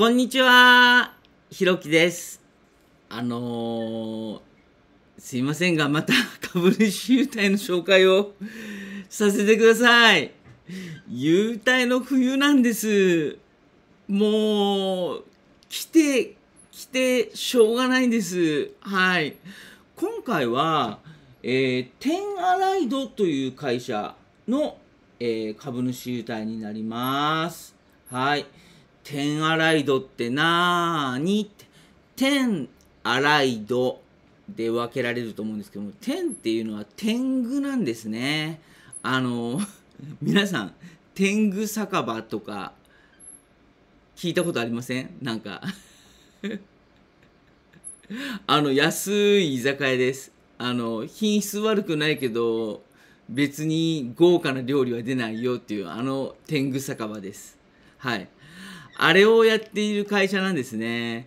こんにちは、ひろきです。あのー、すいませんが、また株主優待の紹介をさせてください。優待の冬なんです。もう、来て、来てしょうがないんです。はい。今回は、えー、テンアライドという会社の、えー、株主優待になります。はい。天アライドってなーにって、天アライドで分けられると思うんですけども、テンっていうのは天狗なんですね。あの、皆さん、天狗酒場とか聞いたことありませんなんか あの、安い居酒屋です。あの、品質悪くないけど、別に豪華な料理は出ないよっていう、あの天狗酒場です。はい。あれをやっている会社なんですね。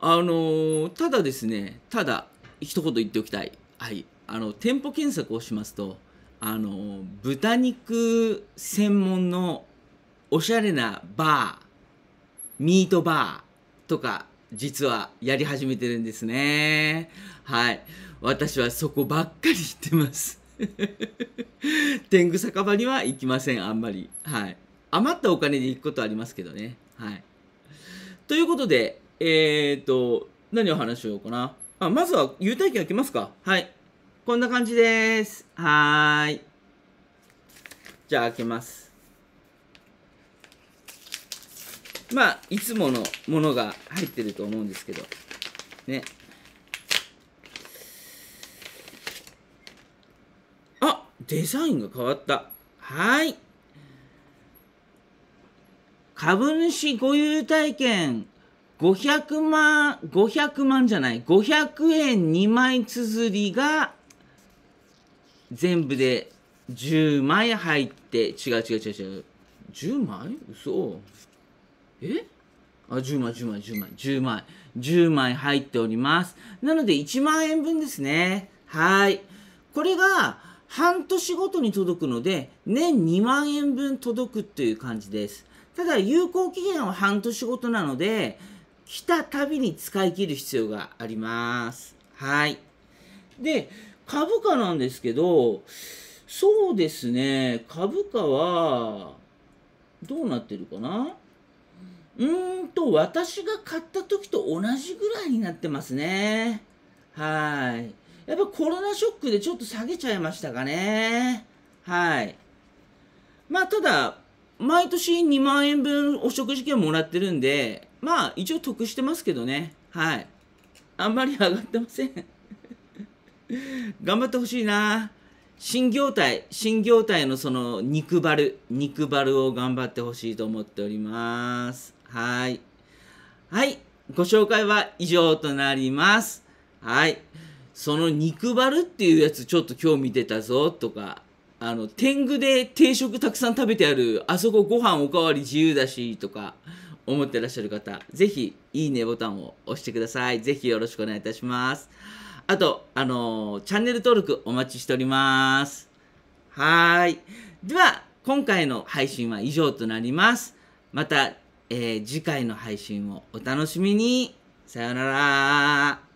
あのー、ただですね、ただ、一言言っておきたい。はい。あの、店舗検索をしますと、あのー、豚肉専門のおしゃれなバー、ミートバーとか、実はやり始めてるんですね。はい。私はそこばっかり行ってます。天狗酒場には行きません、あんまり。はい。余ったお金で行くことはありますけどね。はい。ということで、えっ、と、何を話しようかな。あ、まずは、優待券開けますか。はい。こんな感じです。はーい。じゃあ、開けます。まあ、いつものものが入ってると思うんですけど。ね。あデザインが変わった。はい。株主ご優待券500万、500万じゃない、500円2枚綴りが全部で10枚入って、違う違う違う違う。10枚嘘。えあ、10枚、10枚、10枚、10枚、10枚入っております。なので1万円分ですね。はい。これが半年ごとに届くので、年2万円分届くという感じです。ただ有効期限は半年ごとなので、来たたびに使い切る必要があります。はい。で、株価なんですけど、そうですね、株価は、どうなってるかなうーんと、私が買った時と同じぐらいになってますね。はい。やっぱコロナショックでちょっと下げちゃいましたかね。はい。まあ、ただ、毎年2万円分お食事券もらってるんで、まあ一応得してますけどね。はい。あんまり上がってません 頑張ってほしいな。新業態、新業態のその肉バル、肉バルを頑張ってほしいと思っております。はい。はい。ご紹介は以上となります。はい。その肉バルっていうやつちょっと興味出たぞとか、あの、天狗で定食たくさん食べてある、あそこご飯おかわり自由だし、とか思ってらっしゃる方、ぜひ、いいねボタンを押してください。ぜひよろしくお願いいたします。あと、あのー、チャンネル登録お待ちしております。はーい。では、今回の配信は以上となります。また、えー、次回の配信をお楽しみに。さようなら。